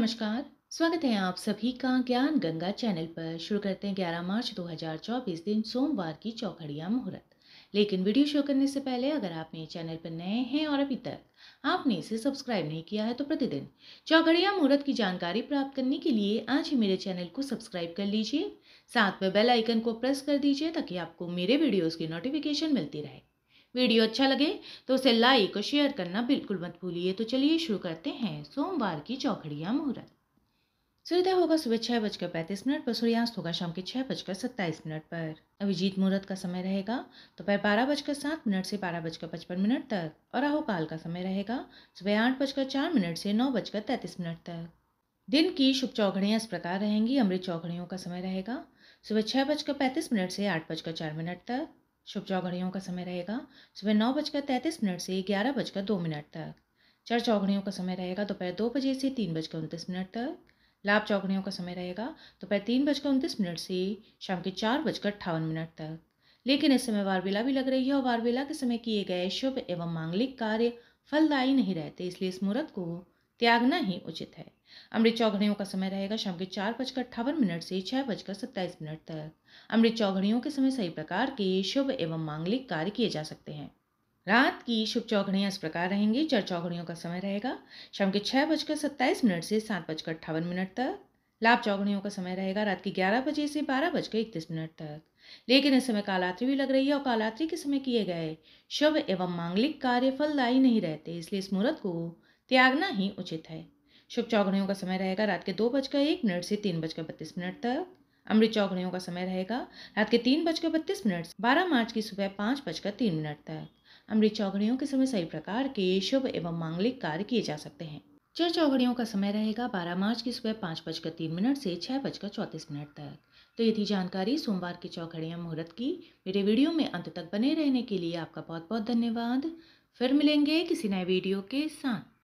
नमस्कार स्वागत है आप सभी का ज्ञान गंगा चैनल पर शुरू करते हैं 11 मार्च 2024 दिन सोमवार की चौखड़िया मुहूर्त लेकिन वीडियो शुरू करने से पहले अगर आप मेरे चैनल पर नए हैं और अभी तक आपने इसे सब्सक्राइब नहीं किया है तो प्रतिदिन चौखड़िया मुहूर्त की जानकारी प्राप्त करने के लिए आज ही मेरे चैनल को सब्सक्राइब कर लीजिए साथ में बेल आइकन को प्रेस कर दीजिए ताकि आपको मेरे वीडियोज़ की नोटिफिकेशन मिलती रहे वीडियो अच्छा लगे तो उसे लाइक और शेयर करना बिल्कुल मत भूलिए तो चलिए शुरू करते हैं सोमवार की चौखड़िया मुहूर्त सूर्योदय होगा सुबह छः बजकर पैंतीस मिनट पर सूर्यास्त होगा शाम के छः बजकर सत्ताईस मिनट पर अभिजीत मुहूर्त का समय रहेगा दोपहर तो बारह बजकर सात मिनट से बारह बजकर पचपन मिनट तक और राहुकाल का समय रहेगा सुबह आठ बजकर चार मिनट से नौ बजकर तैंतीस मिनट तक दिन की शुभ चौघड़ियाँ इस प्रकार रहेंगी अमृत चौघड़ियों का समय रहेगा सुबह छः बजकर पैंतीस मिनट से आठ बजकर चार मिनट तक शुभ चौघड़ियों का समय रहेगा सुबह नौ बजकर तैंतीस मिनट से ग्यारह बजकर दो मिनट तक चर चौघड़ियों का समय रहेगा दोपहर दो बजे से तीन बजकर उनतीस मिनट तक लाभ चौघड़ियों का समय रहेगा दोपहर तीन बजकर उनतीस मिनट से शाम के चार बजकर अट्ठावन मिनट तक लेकिन इस समय वारबेला भी लग रही है और वारबेला के समय किए गए शुभ एवं मांगलिक कार्य फलदायी नहीं रहते इसलिए इस मुहूर्त को त्यागना ही उचित है अमृत चौघड़ियों का समय रहेगा शाम के चार बजकर अट्ठावन मिनट से छह बजकर सत्ताईस मिनट तक अमृत चौघड़ियों के समय सही प्रकार के शुभ एवं मांगलिक कार्य किए जा सकते हैं रात की शुभ चौघड़ियाँ इस प्रकार रहेंगी चार चौघड़ियों का समय रहेगा शाम के छः बजकर सत्ताईस मिनट से सात बजकर अट्ठावन मिनट तक लाभ चौघड़ियों का समय रहेगा रात के ग्यारह बजे से बारह बजकर इकतीस मिनट तक लेकिन इस समय कालात्रि भी लग रही है और कालात्रि के समय किए गए शुभ एवं मांगलिक कार्य फलदायी नहीं रहते इसलिए इस मुहूर्त को त्यागना ही उचित है शुभ चौघड़ियों का समय रहेगा रात के दो बजकर एक मिनट से तीन बजकर बत्तीस मिनट तक अमृत चौघड़ियों का समय रहेगा रात के तीन बजकर बत्तीस मिनट से बारह मार्च की सुबह पाँच बजकर तीन मिनट तक अमृत चौघड़ियों के समय सही प्रकार के शुभ एवं मांगलिक कार्य किए जा सकते हैं चर चौघड़ियों का समय रहेगा बारह मार्च की सुबह पाँच बजकर तीन मिनट से छः बजकर चौंतीस मिनट तक तो ये थी जानकारी सोमवार की चौघड़ियाँ मुहूर्त की मेरे वीडियो में अंत तक बने रहने के लिए आपका बहुत बहुत धन्यवाद फिर मिलेंगे किसी नए वीडियो के साथ